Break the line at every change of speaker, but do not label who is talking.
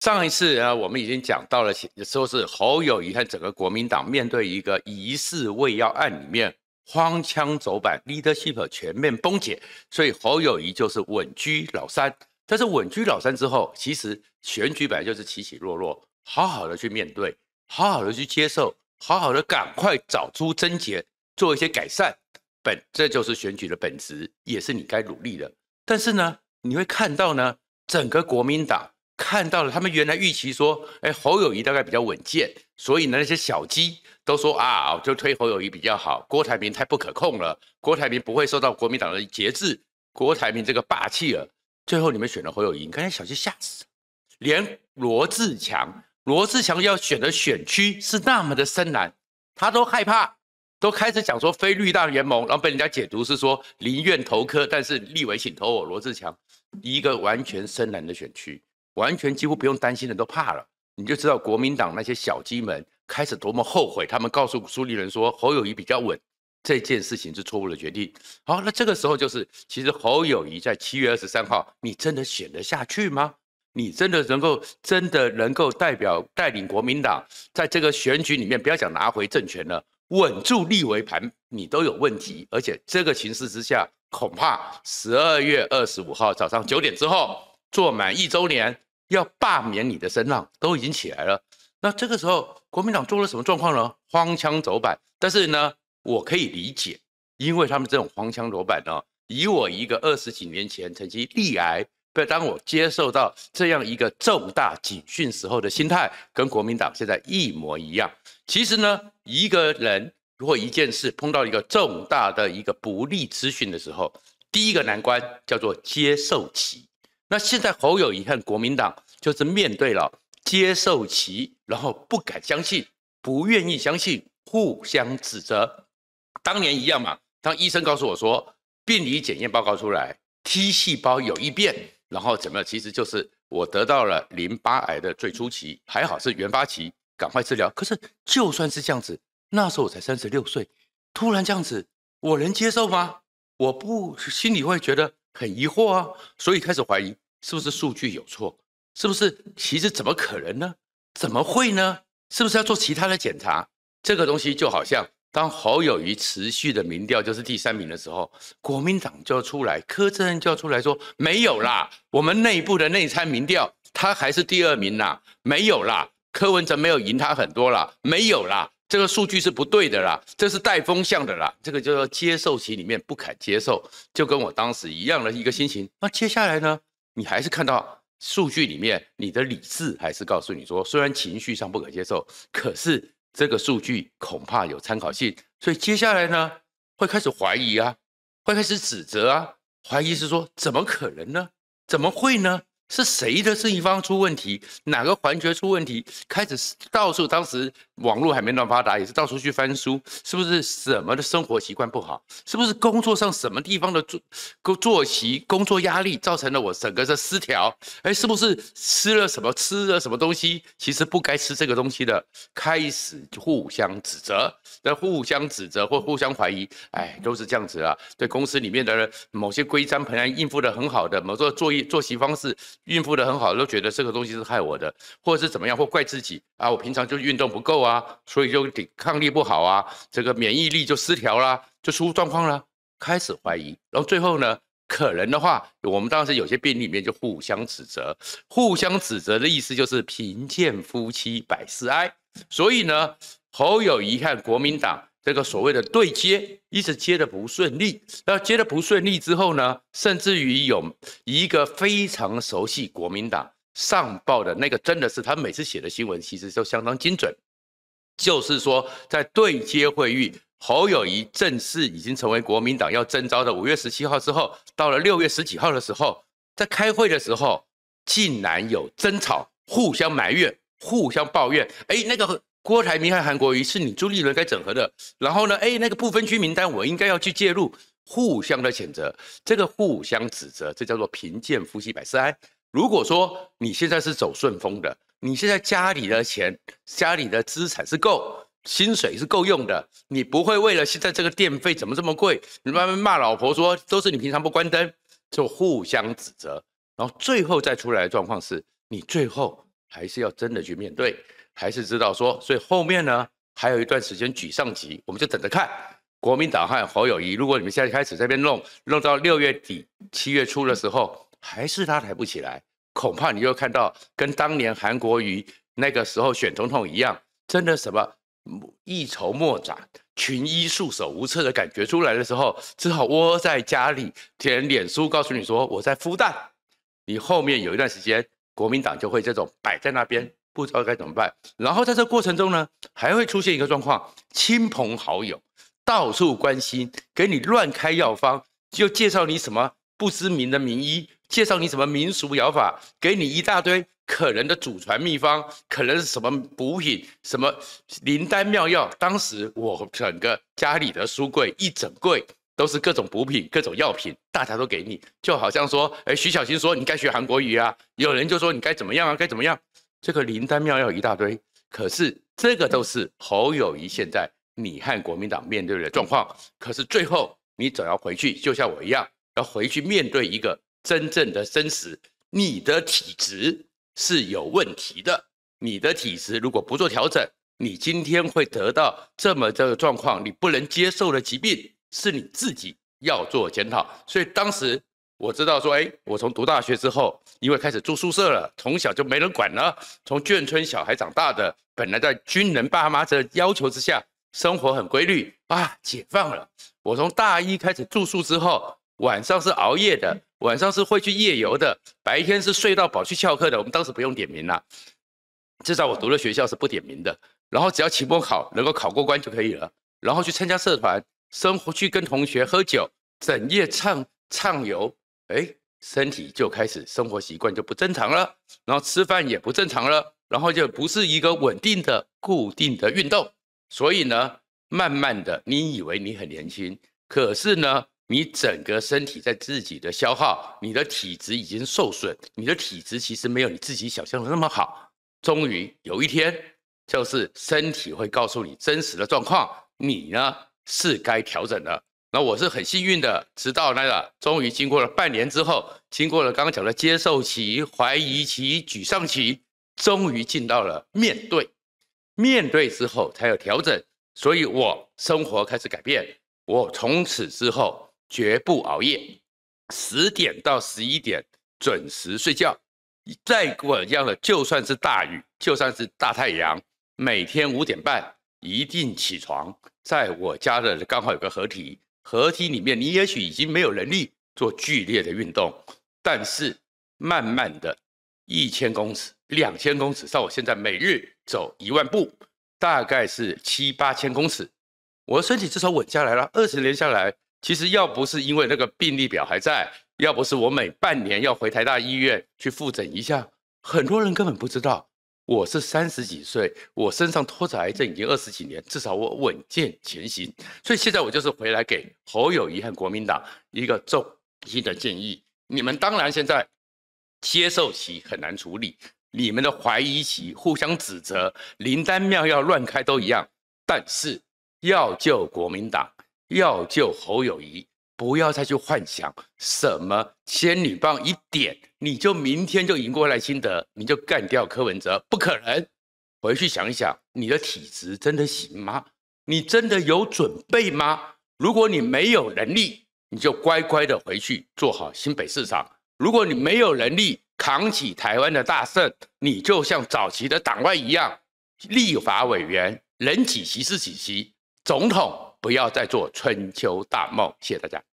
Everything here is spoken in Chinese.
上一次啊，我们已经讲到了，说是侯友谊和整个国民党面对一个疑似未要案里面，荒腔走板，leadership 全面崩解，所以侯友谊就是稳居老三。但是稳居老三之后，其实选举本来就是起起落落，好好的去面对，好好的去接受，好好的赶快找出症结，做一些改善，本这就是选举的本质，也是你该努力的。但是呢，你会看到呢，整个国民党。看到了，他们原来预期说，哎，侯友谊大概比较稳健，所以呢，那些小鸡都说啊，就推侯友谊比较好。郭台铭太不可控了，郭台铭不会受到国民党的节制，郭台铭这个霸气了。最后你们选了侯友谊，刚才小鸡吓死了，连罗志强，罗志强要选的选区是那么的深蓝，他都害怕，都开始讲说非绿大联盟，然后被人家解读是说宁愿投科，但是立委请投我罗志强，一个完全深蓝的选区。完全几乎不用担心的都怕了。你就知道国民党那些小鸡们开始多么后悔。他们告诉苏立人说，侯友谊比较稳，这件事情是错误的决定。好，那这个时候就是，其实侯友谊在七月二十三号，你真的选得下去吗？你真的能够，真的能够代表带领国民党在这个选举里面，不要想拿回政权了，稳住立为盘，你都有问题。而且这个情势之下，恐怕十二月二十五号早上九点之后。做满一周年，要罢免你的声浪都已经起来了。那这个时候，国民党做了什么状况呢？荒腔走板。但是呢，我可以理解，因为他们这种荒腔走板呢，以我一个二十几年前曾经历癌，被当我接受到这样一个重大警讯时候的心态，跟国民党现在一模一样。其实呢，一个人如果一件事碰到一个重大的一个不利资讯的时候，第一个难关叫做接受期。那现在侯友宜和国民党就是面对了，接受其，然后不敢相信，不愿意相信，互相指责。当年一样嘛，当医生告诉我说病理检验报告出来，T 细胞有异变，然后怎么，其实就是我得到了淋巴癌的最初期，还好是原发期，赶快治疗。可是就算是这样子，那时候我才三十六岁，突然这样子，我能接受吗？我不心里会觉得很疑惑啊，所以开始怀疑。是不是数据有错？是不是其实怎么可能呢？怎么会呢？是不是要做其他的检查？这个东西就好像当侯友谊持续的民调就是第三名的时候，国民党就要出来，柯震恩就要出来说没有啦，我们内部的内参民调他还是第二名啦，没有啦，柯文哲没有赢他很多啦，没有啦，这个数据是不对的啦，这是带风向的啦，这个就要接受其里面不肯接受，就跟我当时一样的一个心情。那接下来呢？你还是看到数据里面，你的理智还是告诉你说，虽然情绪上不可接受，可是这个数据恐怕有参考性，所以接下来呢，会开始怀疑啊，会开始指责啊，怀疑是说怎么可能呢？怎么会呢？是谁的生一方出问题？哪个环节出问题？开始到处当时。网络还没那么发达，也是到处去翻书，是不是什么的生活习惯不好？是不是工作上什么地方的作坐作息、工作压力造成了我整个的失调？哎，是不是吃了什么吃了什么东西？其实不该吃这个东西的，开始互相指责，那互相指责或互相怀疑，哎，都是这样子啊。对公司里面的人，某些规章本来应付的很好的，某座作业作息方式应付的很好，都觉得这个东西是害我的，或者是怎么样，或怪自己啊，我平常就运动不够啊。啊，所以就抵抗力不好啊，这个免疫力就失调啦，就出状况了，开始怀疑，然后最后呢，可能的话，我们当时有些病例里面就互相指责，互相指责的意思就是贫贱夫妻百事哀。所以呢，侯友遗看国民党这个所谓的对接一直接的不顺利，那接的不顺利之后呢，甚至于有一个非常熟悉国民党上报的那个，真的是他每次写的新闻其实都相当精准。就是说，在对接会议，侯友谊正式已经成为国民党要征召的五月十七号之后，到了六月十几号的时候，在开会的时候，竟然有争吵、互相埋怨、互相抱怨。哎，那个郭台铭和韩国瑜是你朱立伦该整合的，然后呢，哎，那个不分区名单我应该要去介入，互相的谴责，这个互相指责，这叫做贫贱夫妻百事哀。如果说你现在是走顺风的。你现在家里的钱、家里的资产是够，薪水是够用的。你不会为了现在这个电费怎么这么贵，你慢慢骂老婆说都是你平常不关灯，就互相指责，然后最后再出来的状况是，你最后还是要真的去面对，还是知道说，所以后面呢还有一段时间沮丧期，我们就等着看国民党和侯友谊。如果你们现在开始这边弄，弄到六月底、七月初的时候，还是他抬不起来。恐怕你又看到跟当年韩国瑜那个时候选总统一样，真的什么一筹莫展、群医束手无策的感觉出来的时候，只好窝在家里填脸书，告诉你说我在孵蛋。你后面有一段时间，国民党就会这种摆在那边，不知道该怎么办。然后在这过程中呢，还会出现一个状况，亲朋好友到处关心，给你乱开药方，就介绍你什么？不知名的名医介绍你什么民俗疗法，给你一大堆可能的祖传秘方，可能是什么补品、什么灵丹妙药。当时我整个家里的书柜一整柜都是各种补品、各种药品，大家都给你，就好像说，哎，徐小新说你该学韩国语啊，有人就说你该怎么样啊，该怎么样。这个灵丹妙药一大堆，可是这个都是侯友谊现在你和国民党面对的状况。可是最后你总要回去，就像我一样。回去面对一个真正的生死，你的体质是有问题的。你的体质如果不做调整，你今天会得到这么这个状况，你不能接受的疾病是你自己要做检讨。所以当时我知道说，哎，我从读大学之后，因为开始住宿舍了，从小就没人管了。从眷村小孩长大的，本来在军人爸妈的要求之下，生活很规律啊。解放了，我从大一开始住宿之后。晚上是熬夜的，晚上是会去夜游的，白天是睡到饱去翘课的。我们当时不用点名啦，至少我读的学校是不点名的。然后只要期末考能够考过关就可以了。然后去参加社团生活，去跟同学喝酒，整夜畅畅游。哎，身体就开始生活习惯就不正常了，然后吃饭也不正常了，然后就不是一个稳定的、固定的运动。所以呢，慢慢的，你以为你很年轻，可是呢。你整个身体在自己的消耗，你的体质已经受损，你的体质其实没有你自己想象的那么好。终于有一天，就是身体会告诉你真实的状况，你呢是该调整了。那我是很幸运的，直到那个终于经过了半年之后，经过了刚刚讲的接受期、怀疑期、沮丧期，终于进到了面对。面对之后才有调整，所以我生活开始改变，我从此之后。绝不熬夜，十点到十一点准时睡觉。再过我样的，就算是大雨，就算是大太阳，每天五点半一定起床。在我家的刚好有个合体，合体里面你也许已经没有能力做剧烈的运动，但是慢慢的，一千公尺、两千公尺，像我现在每日走一万步，大概是七八千公尺，我的身体至少稳下来了。二十年下来。其实要不是因为那个病历表还在，要不是我每半年要回台大医院去复诊一下，很多人根本不知道我是三十几岁，我身上拖着癌症已经二十几年，至少我稳健前行。所以现在我就是回来给侯友谊和国民党一个重新的建议：你们当然现在接受其很难处理，你们的怀疑其互相指责、灵丹妙药乱开都一样，但是要救国民党。要救侯友谊，不要再去幻想什么仙女棒一点，你就明天就赢过赖清德，你就干掉柯文哲，不可能。回去想一想，你的体质真的行吗？你真的有准备吗？如果你没有能力，你就乖乖的回去做好新北市长。如果你没有能力扛起台湾的大胜，你就像早期的党外一样，立法委员、人几席是几席，总统。不要再做春秋大梦。谢谢大家。